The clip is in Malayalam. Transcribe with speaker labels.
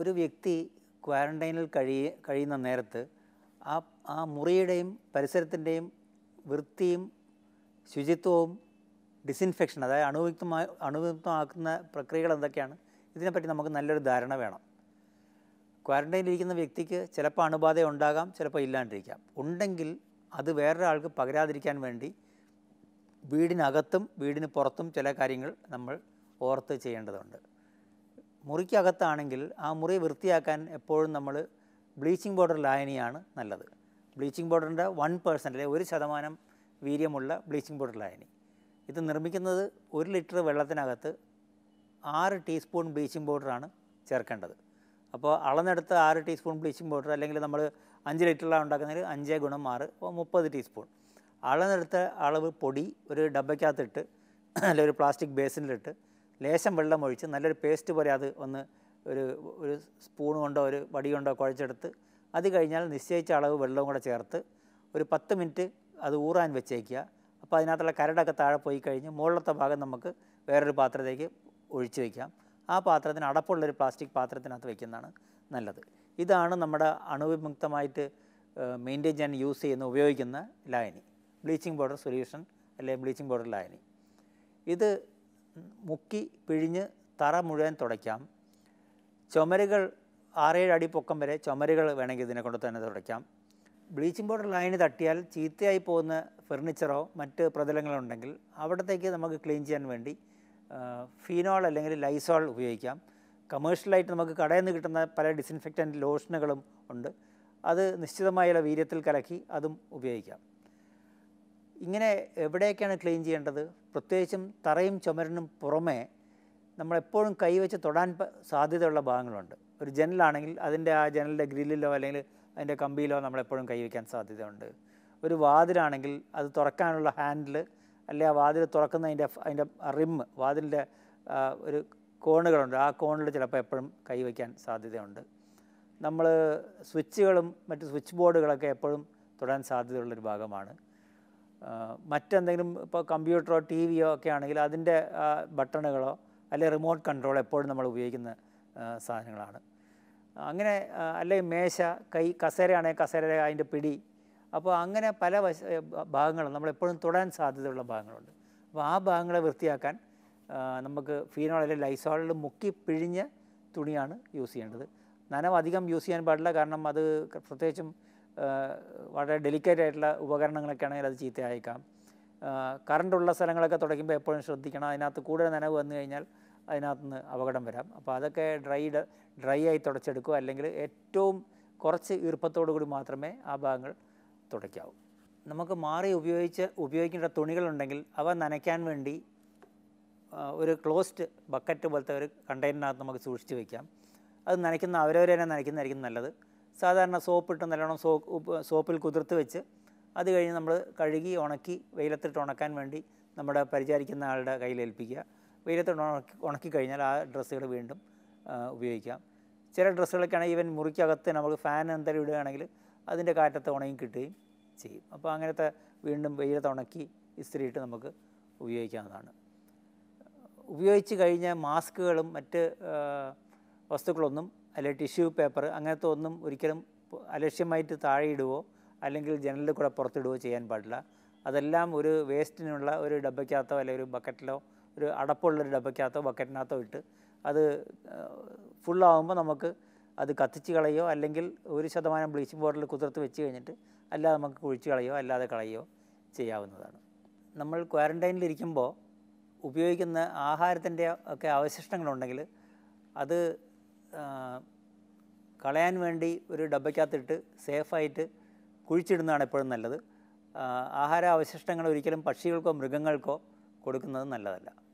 Speaker 1: ഒരു വ്യക്തി ക്വാറൻറ്റൈനിൽ കഴിയ കഴിയുന്ന നേരത്ത് ആ ആ മുറിയുടെയും പരിസരത്തിൻ്റെയും വൃത്തിയും ശുചിത്വവും ഡിസിൻഫെക്ഷൻ അതായത് അണുവിക്തമായ അണുവിക്തമാക്കുന്ന പ്രക്രിയകൾ എന്തൊക്കെയാണ് ഇതിനെപ്പറ്റി നമുക്ക് നല്ലൊരു ധാരണ വേണം ക്വാറൻറ്റൈനിലിരിക്കുന്ന വ്യക്തിക്ക് ചിലപ്പോൾ അണുബാധ ഉണ്ടാകാം ചിലപ്പോൾ ഇല്ലാണ്ടിരിക്കാം ഉണ്ടെങ്കിൽ അത് വേറൊരാൾക്ക് പകരാതിരിക്കാൻ വേണ്ടി വീടിനകത്തും വീടിന് പുറത്തും ചില കാര്യങ്ങൾ നമ്മൾ ഓർത്ത് ചെയ്യേണ്ടതുണ്ട് മുറിക്കകത്താണെങ്കിൽ ആ മുറി വൃത്തിയാക്കാൻ എപ്പോഴും നമ്മൾ ബ്ലീച്ചിങ് പൗഡർ ലായനിയാണ് നല്ലത് ബ്ലീച്ചിങ് പൗഡറിൻ്റെ വൺ പേഴ്സൻ്റ് അല്ലെങ്കിൽ ഒരു ശതമാനം വീര്യമുള്ള ബ്ലീച്ചിങ് പൗഡർ ലായനി ഇത് നിർമ്മിക്കുന്നത് ഒരു ലിറ്റർ വെള്ളത്തിനകത്ത് ആറ് ടീസ്പൂൺ ബ്ലീച്ചിങ് പൗഡറാണ് ചേർക്കേണ്ടത് അപ്പോൾ അളന്നെടുത്ത് ആറ് ടീസ്പൂൺ ബ്ലീച്ചിങ് പൗഡർ അല്ലെങ്കിൽ നമ്മൾ അഞ്ച് ലിറ്ററിലാണ് ഉണ്ടാക്കുന്നതിൽ അഞ്ചേ ഗുണം ആറ് അപ്പോൾ മുപ്പത് ടീസ്പൂൺ അളന്നെടുത്ത അളവ് പൊടി ഒരു ഡബയ്ക്കകത്തിട്ട് അല്ലെങ്കിൽ ഒരു പ്ലാസ്റ്റിക് ബേസിനിലിട്ട് ലേശം വെള്ളം ഒഴിച്ച് നല്ലൊരു പേസ്റ്റ് പോലെ അത് ഒന്ന് ഒരു ഒരു സ്പൂൺ കൊണ്ടോ ഒരു വടി കൊണ്ടോ കുഴച്ചെടുത്ത് അത് കഴിഞ്ഞാൽ നിശ്ചയിച്ച അളവ് വെള്ളവും കൂടെ ചേർത്ത് ഒരു പത്ത് മിനിറ്റ് അത് ഊറാൻ വെച്ചേക്കുക അപ്പോൾ അതിനകത്തുള്ള കരടൊക്കെ താഴെ പോയി കഴിഞ്ഞ് മുകളിലത്തെ ഭാഗം നമുക്ക് വേറൊരു പാത്രത്തേക്ക് ഒഴിച്ചു വയ്ക്കാം ആ പാത്രത്തിന് അടപ്പുള്ളൊരു പ്ലാസ്റ്റിക് പാത്രത്തിനകത്ത് വയ്ക്കുന്നതാണ് നല്ലത് ഇതാണ് നമ്മുടെ അണുവിമുക്തമായിട്ട് മെയിൻറ്റെയിൻ ചെയ്യാൻ യൂസ് ചെയ്യുന്ന ഉപയോഗിക്കുന്ന ലായനി ബ്ലീച്ചിങ് പൗഡർ സൊല്യൂഷൻ അല്ലെങ്കിൽ ബ്ലീച്ചിങ് പൗഡർ ലായനി ഇത് മുക്കി പിഴിഞ്ഞ് തറ മുഴുവൻ തുടയ്ക്കാം ചുമരുകൾ ആറേഴടി അടി പൊക്കം വരെ ചുമരുകൾ വേണമെങ്കിൽ ഇതിനെ കൊണ്ട് തന്നെ തുടയ്ക്കാം ബ്ലീച്ചിങ് പൗഡർ ലൈന് തട്ടിയാൽ ചീത്തയായി പോകുന്ന ഫെർണിച്ചറോ മറ്റ് പ്രതലങ്ങളുണ്ടെങ്കിൽ അവിടത്തേക്ക് നമുക്ക് ക്ലീൻ ചെയ്യാൻ വേണ്ടി ഫീനോൾ അല്ലെങ്കിൽ ലൈസോൾ ഉപയോഗിക്കാം കമേഴ്ഷ്യലായിട്ട് നമുക്ക് കടയിൽ നിന്ന് കിട്ടുന്ന പല ഡിസിൻഫെക്റ്റൻ്റ് ലോഷനുകളും ഉണ്ട് അത് നിശ്ചിതമായുള്ള വീര്യത്തിൽ കലക്കി അതും ഉപയോഗിക്കാം ഇങ്ങനെ എവിടെയൊക്കെയാണ് ക്ലീൻ ചെയ്യേണ്ടത് പ്രത്യേകിച്ചും തറയും ചുമരനും പുറമേ നമ്മളെപ്പോഴും കൈവച്ച് തൊടാൻ സാധ്യതയുള്ള ഭാഗങ്ങളുണ്ട് ഒരു ജനലാണെങ്കിൽ അതിൻ്റെ ആ ജനലിൻ്റെ ഗ്രില്ലിലോ അല്ലെങ്കിൽ അതിൻ്റെ കമ്പിയിലോ നമ്മളെപ്പോഴും കൈവയ്ക്കാൻ സാധ്യതയുണ്ട് ഒരു വാതിലാണെങ്കിൽ അത് തുറക്കാനുള്ള ഹാൻഡിൽ അല്ലെങ്കിൽ ആ വാതിൽ തുറക്കുന്ന അതിൻ്റെ അതിൻ്റെ റിമ്മ് വാതിലിൻ്റെ ഒരു കോണുകളുണ്ട് ആ കോണിൽ ചിലപ്പോൾ എപ്പോഴും കൈവയ്ക്കാൻ സാധ്യതയുണ്ട് നമ്മൾ സ്വിച്ചുകളും മറ്റ് സ്വിച്ച് ബോർഡുകളൊക്കെ എപ്പോഴും തൊടാൻ സാധ്യതയുള്ളൊരു ഭാഗമാണ് മറ്റെന്തെങ്കിലും ഇപ്പോൾ കമ്പ്യൂട്ടറോ ടി വിയോ ഒക്കെ ആണെങ്കിൽ അതിൻ്റെ ബട്ടണുകളോ അല്ലെങ്കിൽ റിമോട്ട് കൺട്രോൾ എപ്പോഴും നമ്മൾ ഉപയോഗിക്കുന്ന സാധനങ്ങളാണ് അങ്ങനെ അല്ലെങ്കിൽ മേശ കൈ കസേരയാണെങ്കിൽ കസേര അതിൻ്റെ പിടി അപ്പോൾ അങ്ങനെ പല വശ ഭാഗങ്ങളും നമ്മളെപ്പോഴും തൊടാൻ സാധ്യതയുള്ള ഭാഗങ്ങളുണ്ട് അപ്പോൾ ആ ഭാഗങ്ങളെ വൃത്തിയാക്കാൻ നമുക്ക് ഫീനോൾ അല്ലെങ്കിൽ ലൈസോളിൽ മുക്കി പിഴിഞ്ഞ തുണിയാണ് യൂസ് ചെയ്യേണ്ടത് നനവ് അധികം യൂസ് ചെയ്യാൻ പാടില്ല കാരണം അത് പ്രത്യേകിച്ചും വളരെ ഡെലിക്കേറ്റ് ആയിട്ടുള്ള ഉപകരണങ്ങളൊക്കെ ആണെങ്കിൽ അത് ചീത്തയായേക്കാം കറണ്ടുള്ള സ്ഥലങ്ങളൊക്കെ തുടയ്ക്കുമ്പോൾ എപ്പോഴും ശ്രദ്ധിക്കണം അതിനകത്ത് കൂടുതൽ നനവ് വന്നു കഴിഞ്ഞാൽ അതിനകത്തുനിന്ന് അപകടം വരാം അപ്പോൾ അതൊക്കെ ഡ്രൈ ഡ്രൈ ആയി തുടച്ചെടുക്കുക അല്ലെങ്കിൽ ഏറ്റവും കുറച്ച് ഈർപ്പത്തോടു കൂടി മാത്രമേ ആ ഭാഗങ്ങൾ തുടയ്ക്കാവൂ നമുക്ക് മാറി ഉപയോഗിച്ച് ഉപയോഗിക്കേണ്ട തുണികളുണ്ടെങ്കിൽ അവ നനയ്ക്കാൻ വേണ്ടി ഒരു ക്ലോസ്ഡ് ബക്കറ്റ് പോലത്തെ ഒരു കണ്ടെയ്നറിനകത്ത് നമുക്ക് സൂക്ഷിച്ച് വയ്ക്കാം അത് നനയ്ക്കുന്ന അവരവരെ തന്നെ നനയ്ക്കുന്നതായിരിക്കും നല്ലത് സാധാരണ സോപ്പിട്ട് നല്ലോണം സോ സോപ്പിൽ കുതിർത്ത് വെച്ച് അത് കഴിഞ്ഞ് നമ്മൾ കഴുകി ഉണക്കി വെയിലത്തിട്ട് ഉണക്കാൻ വേണ്ടി നമ്മുടെ പരിചാരിക്കുന്ന ആളുടെ കയ്യിൽ ഏൽപ്പിക്കുക വെയിലത്തിട്ട് ഉണക്കി ഉണക്കി കഴിഞ്ഞാൽ ആ ഡ്രസ്സുകൾ വീണ്ടും ഉപയോഗിക്കാം ചില ഡ്രസ്സുകളൊക്കെയാണെങ്കിൽ ഈവൻ മുറിക്കകത്ത് നമുക്ക് ഫാൻ എന്തെങ്കിലും ഇടുകയാണെങ്കിൽ അതിൻ്റെ കാറ്റത്ത് ഉണങ്ങി കിട്ടുകയും ചെയ്യും അപ്പോൾ അങ്ങനത്തെ വീണ്ടും വെയിലത്ത് ഉണക്കി ഇസ്തിരിയിട്ട് നമുക്ക് ഉപയോഗിക്കാവുന്നതാണ് ഉപയോഗിച്ച് കഴിഞ്ഞ മാസ്കുകളും മറ്റ് വസ്തുക്കളൊന്നും അല്ലെ ടിഷ്യൂ പേപ്പർ അങ്ങനത്തെ ഒന്നും ഒരിക്കലും അലക്ഷ്യമായിട്ട് താഴെയിടുവോ അല്ലെങ്കിൽ ജനലിൽ കൂടെ പുറത്തിടുകയോ ചെയ്യാൻ പാടില്ല അതെല്ലാം ഒരു വേസ്റ്റിനുള്ള ഒരു ഡബയ്ക്കകത്തോ അല്ലെങ്കിൽ ഒരു ബക്കറ്റിലോ ഒരു അടപ്പുള്ള ഒരു ഡബയ്ക്കകത്തോ ബക്കറ്റിനകത്തോ ഇട്ട് അത് ഫുള്ളാകുമ്പോൾ നമുക്ക് അത് കത്തിച്ച് കളയോ അല്ലെങ്കിൽ ഒരു ശതമാനം ബ്ലീച്ചിങ് പൗഡറിൽ കുതിർത്ത് വെച്ച് കഴിഞ്ഞിട്ട് അല്ലാതെ നമുക്ക് കുഴിച്ച് കളയോ അല്ലാതെ കളയോ ചെയ്യാവുന്നതാണ് നമ്മൾ ക്വാറൻറ്റൈനിലിരിക്കുമ്പോൾ ഉപയോഗിക്കുന്ന ആഹാരത്തിൻ്റെ ഒക്കെ അവശിഷ്ടങ്ങളുണ്ടെങ്കിൽ അത് കളയാൻ വേണ്ടി ഒരു ഡബയ്ക്കകത്തിട്ട് സേഫായിട്ട് കുഴിച്ചിടുന്നതാണ് എപ്പോഴും നല്ലത് ആഹാര അവശിഷ്ടങ്ങൾ ഒരിക്കലും പക്ഷികൾക്കോ മൃഗങ്ങൾക്കോ കൊടുക്കുന്നത് നല്ലതല്ല